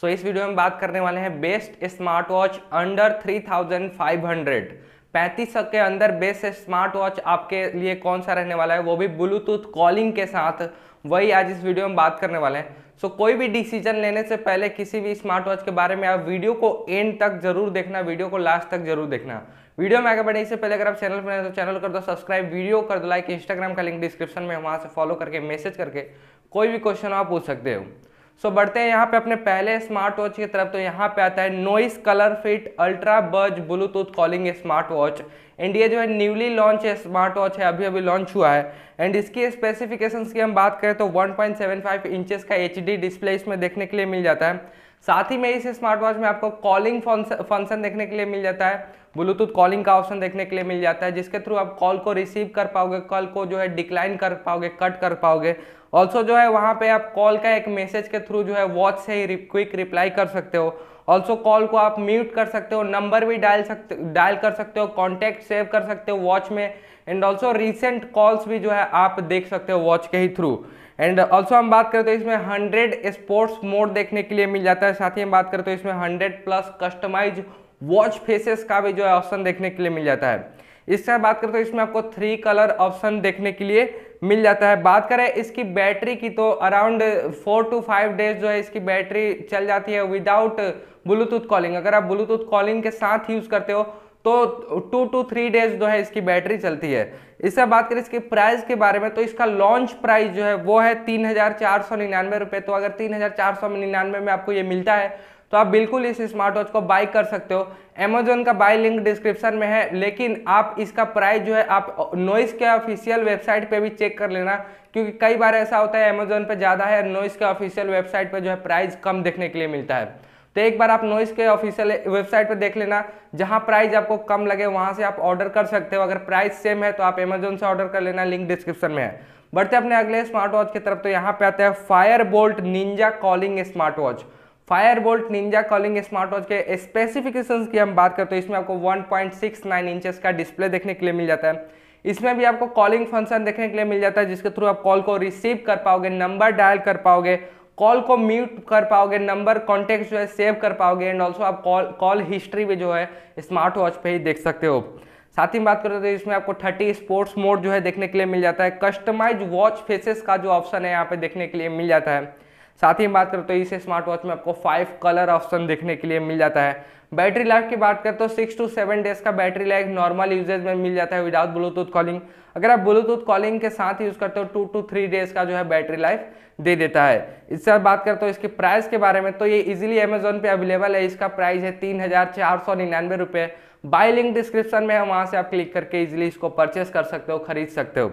सो so, इस video में बात करने वाले हैं बेस्ट स्मार्ट वॉच अंडर 3500 पैंतीस सौ के अंदर बेस्ट स्मार्ट वॉच आपके लिए कौन सा रहने वाला है वो भी ब्लूटूथ कॉलिंग के साथ वही आज इस वीडियो में बात करने वाले हैं सो so, कोई भी डिसीजन लेने से पहले किसी भी स्मार्ट वॉच के बारे में आप वीडियो को एंड तक जरूर देखना वीडियो को लास्ट तक जरूर देखना वीडियो में आगे बढ़े इससे पहले अगर आप चैनल पर तो चैनल कर दो सब्सक्राइब वीडियो कर दो लाइक इंस्टाग्राम का लिंक डिस्क्रिप्शन में वहाँ से फॉलो करके मैसेज करके कोई भी क्वेश्चन आप पूछ सकते हो सो बढ़ते हैं यहाँ पे अपने पहले स्मार्ट वॉच की तरफ तो यहाँ पे आता है Noise Color Fit Ultra Buzz Bluetooth calling smart watch India जो है न्यूली लॉन्च स्मार्ट वॉच है अभी अभी लॉन्च हुआ है एंड इसकी स्पेसिफिकेशंस की हम बात करें तो 1.75 पॉइंट इंचेस का एच डिस्प्ले इसमें देखने के लिए मिल जाता है साथ ही में इस स्मार्ट वॉच में आपको कॉलिंग फंक्शन देखने के लिए मिल जाता है ब्लूटूथ कॉलिंग का ऑप्शन देखने के लिए मिल जाता है जिसके थ्रू आप कॉल को रिसीव कर पाओगे कॉल को जो है डिक्लाइन कर पाओगे कट कर पाओगे ऑल्सो जो है वहाँ पे आप कॉल का एक मैसेज के थ्रू जो है वॉच से ही क्विक रिप्लाई कर सकते हो ऑल्सो कॉल को आप म्यूट कर सकते हो नंबर भी डायल सकते डायल कर सकते हो कॉन्टैक्ट सेव कर सकते हो वॉच में एंड ऑल्सो रिसेंट कॉल्स भी जो है आप देख सकते हो वॉच के ही थ्रू एंड ऑल्सो हम बात करें तो इसमें 100 स्पोर्ट्स मोड देखने के लिए मिल जाता है साथ ही हम बात करें तो इसमें 100 प्लस कस्टमाइज वॉच फेसेस का भी जो है ऑप्शन देखने के लिए मिल जाता है इसका बात करें तो इसमें आपको थ्री कलर ऑप्शन देखने के लिए मिल जाता है बात करें इसकी बैटरी की तो around four to five days जो है इसकी बैटरी चल जाती है विदाउट ब्लूटूथ कॉलिंग अगर आप ब्लूटूथ कॉलिंग के साथ यूज़ करते हो तो टू टू थ्री डेज जो है इसकी बैटरी चलती है इससे बात करें इसके प्राइस के बारे में तो इसका लॉन्च प्राइस जो है वो है तीन हज़ार चार सौ निन्यानवे रुपये तो अगर तीन हज़ार चार सौ निन्यानवे में आपको ये मिलता है तो आप बिल्कुल इस स्मार्ट वॉच को बाय कर सकते हो अमेजोन का बाय लिंक डिस्क्रिप्शन में है लेकिन आप इसका प्राइस जो है आप नोइस के ऑफिशियल वेबसाइट पे भी चेक कर लेना क्योंकि कई बार ऐसा होता है अमेजोन पे ज़्यादा है नोइस के ऑफिशियल वेबसाइट पे जो है प्राइस कम देखने के लिए मिलता है तो एक बार आप नोइस के ऑफिशियल वेबसाइट पर देख लेना जहां प्राइस आपको कम लगे वहां से आप ऑर्डर कर सकते हो अगर प्राइस सेम है तो आप अमेजोन से ऑर्डर कर लेना लिंक डिस्क्रिप्शन में है बढ़ते अपने अगले स्मार्ट वॉच की तरफ तो यहाँ पे आते हैं Fire Boltt Ninja calling smart watch Fire Boltt Ninja calling smart watch के स्पेसिफिकेशन की हम बात करते हैं इसमें आपको 1.69 इंचेस का डिस्प्ले देखने के लिए मिल जाता है इसमें भी आपको कॉलिंग फंक्शन देखने के लिए मिल जाता है जिसके थ्रू आप कॉल को रिसीव कर पाओगे नंबर डायल कर पाओगे कॉल को म्यूट कर पाओगे नंबर कॉन्टेक्ट जो है सेव कर पाओगे एंड ऑल्सो आप कॉल कॉल हिस्ट्री भी जो है स्मार्ट वॉच पर ही देख सकते हो साथ ही बात करते तो इसमें आपको 30 स्पोर्ट्स मोड जो है देखने के लिए मिल जाता है कस्टमाइज वॉच फेसेस का जो ऑप्शन है यहाँ पे देखने के लिए मिल जाता है साथ ही बात करें तो इसे स्मार्ट वॉच में आपको फाइव कलर ऑप्शन देखने के लिए मिल जाता है बैटरी लाइफ की बात करें तो सिक्स टू सेवन डेज का बैटरी लाइफ नॉर्मल यूजेज में मिल जाता है विदाउट ब्लूटूथ कॉलिंग अगर आप ब्लूटूथ कॉलिंग के साथ यूज़ करते हो टू टू थ्री डेज का जो है बैटरी लाइफ दे देता है इससे बात करते हो इसके प्राइस के बारे में तो ये इजिली अमेजोन पे अवेलेबल है इसका प्राइस है तीन हज़ार चार सौ निन्यानवे रुपये बाई लिंक डिस्क्रिप्शन में है वहाँ से आप क्लिक करके इजिली इसको परचेस कर सकते हो खरीद सकते हो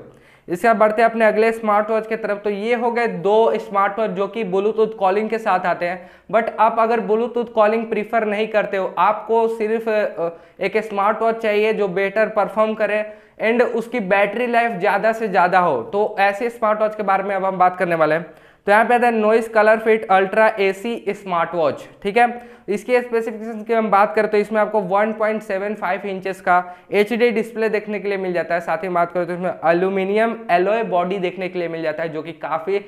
इसके बाद बढ़ते हैं अपने अगले स्मार्ट वॉच की तरफ तो ये हो गए दो स्मार्ट वॉच जो कि ब्लूटूथ कॉलिंग के साथ आते हैं बट आप अगर ब्लूटूथ कॉलिंग प्रीफर नहीं करते हो आपको सिर्फ एक स्मार्ट वॉच चाहिए जो बेटर परफॉर्म करे एंड उसकी बैटरी लाइफ ज़्यादा से ज़्यादा हो तो ऐसे स्मार्ट वॉच के बारे में अब हम बात करने वाले हैं तो यहाँ पे आता है Noise Color Fit Ultra SE smart watch ठीक है इसके स्पेसिफिकेशन की हम बात करें तो इसमें आपको 1.75 पॉइंट इंचेस का एच डिस्प्ले देखने के लिए मिल जाता है साथ ही बात करें तो इसमें अल्यूमिनियम एलोय बॉडी देखने के लिए मिल जाता है जो कि काफ़ी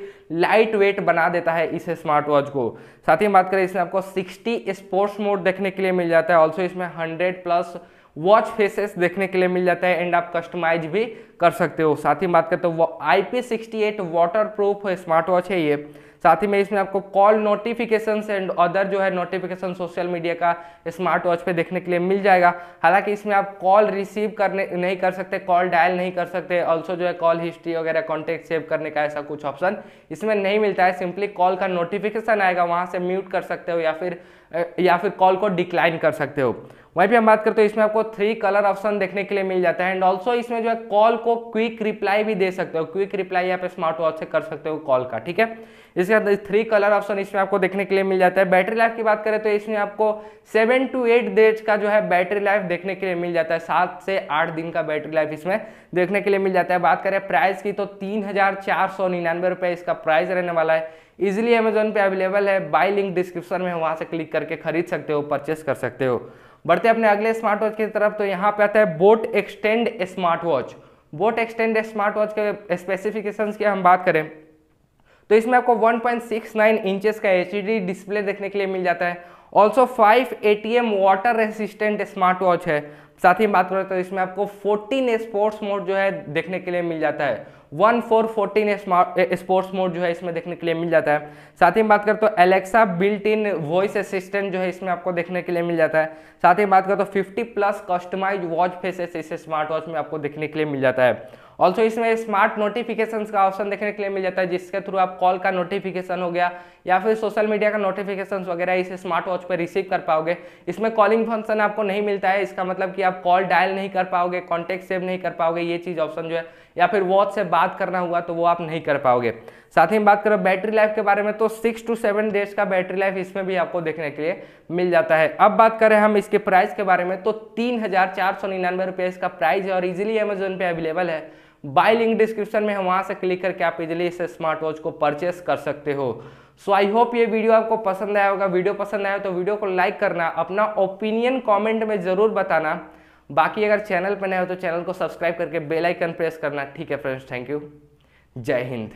लाइट वेट बना देता है इस स्मार्ट वॉच को साथ ही बात करें इसमें आपको सिक्सटी स्पोर्ट्स मोड देखने के लिए मिल जाता है ऑल्सो इसमें हंड्रेड प्लस वॉच फेसेस देखने के लिए मिल जाता है एंड आप कस्टमाइज भी कर सकते हो साथ ही बात करते हो I P sixty eight water proof smart watch है ये साथ ही में इसमें आपको कॉल नोटिफिकेशन एंड अदर जो है नोटिफिकेशन सोशल मीडिया का स्मार्ट वॉच पे देखने के लिए मिल जाएगा हालांकि इसमें आप कॉल रिसीव करने नहीं कर सकते कॉल डायल नहीं कर सकते ऑल्सो जो है कॉल हिस्ट्री वगैरह कॉन्टेक्ट सेव करने का ऐसा कुछ ऑप्शन इसमें नहीं मिलता है सिंपली कॉल का नोटिफिकेशन आएगा वहाँ से म्यूट कर सकते हो या फिर या फिर कॉल को डिक्लाइन कर सकते हो वहीं पे हम बात करते हो इसमें आपको थ्री कलर ऑप्शन देखने के लिए मिल जाता है एंड ऑल्सो इसमें जो है कॉल को क्विक रिप्लाई भी दे सकते हो क्विक रिप्लाई आप स्मार्ट वॉच से कर सकते हो कॉल का ठीक है इसके अंदर थ्री कलर ऑप्शन इसमें आपको देखने के लिए मिल जाता है बैटरी लाइफ की बात करें तो इसमें आपको सेवन टू एट डेज का जो है बैटरी लाइफ देखने के लिए मिल जाता है सात से आठ दिन का बैटरी लाइफ इसमें देखने के लिए मिल जाता है बात करें प्राइस की तो तीन हजार चार सौ निन्यानवे रुपये इसका प्राइस रहने वाला है इजिली अमेजोन पे अवेलेबल है बाई लिंक डिस्क्रिप्शन में वहां से क्लिक करके खरीद सकते हो परचेस कर सकते हो बढ़ते अपने अगले स्मार्ट वॉच की तरफ तो यहाँ पे आता है boAt Xtend smart watch boAt Xtend smart watch के स्पेसिफिकेशन की हम बात करें तो इसमें आपको 1.69 पॉइंट इंचेस का एच डिस्प्ले देखने के लिए मिल जाता है also five A T M water resistant smart watch है साथ ही बात करें तो इसमें आपको 14 स्पोर्ट्स मोड जो है देखने के लिए मिल जाता है one four fourteen sports mode जो है इसमें देखने के लिए मिल जाता है साथ ही बात करें तो Alexa built in voice assistant जो है इसमें आपको देखने के लिए मिल जाता है साथ ही बात करें तो 50 प्लस कस्टमाइज वॉच फेसेस इस स्मार्ट वॉच में आपको देखने के लिए मिल जाता है ऑल्सो इसमें स्मार्ट नोटिफिकेशन का ऑप्शन देखने के लिए मिल जाता है जिसके थ्रू आप कॉल का नोटिफिकेशन हो गया या फिर सोशल मीडिया का नोटिफिकेशन वगैरह इस स्मार्ट वॉच पर रिसीव कर पाओगे इसमें कॉलिंग फंक्शन आपको नहीं मिलता है इसका मतलब कि आप कॉल डायल नहीं कर पाओगे कॉन्टेक्ट सेव नहीं कर पाओगे ये चीज़ ऑप्शन जो है या फिर वॉच से बात करना हुआ तो वो आप नहीं कर पाओगे साथ ही बात करो बैटरी लाइफ के बारे में तो सिक्स टू सेवन डेज का बैटरी लाइफ इसमें भी आपको देखने के लिए मिल जाता है अब बात करें हम इसके प्राइस के बारे में तो तीन हज़ार चार सौ निन्यानवे रुपये इसका प्राइस है और इजीली अमेजोन पे अवेलेबल है बाई लिंक डिस्क्रिप्शन में हम वहाँ से क्लिक करके आप इजिली इस स्मार्ट वॉच को परचेस कर सकते हो सो आई होप ये वीडियो आपको पसंद आया होगा वीडियो पसंद आया तो वीडियो को लाइक करना अपना ओपिनियन कॉमेंट में ज़रूर बताना बाकी अगर चैनल पर नए हो तो चैनल को सब्सक्राइब करके बेलाइकन प्रेस करना ठीक है फ्रेंड्स थैंक यू जय हिंद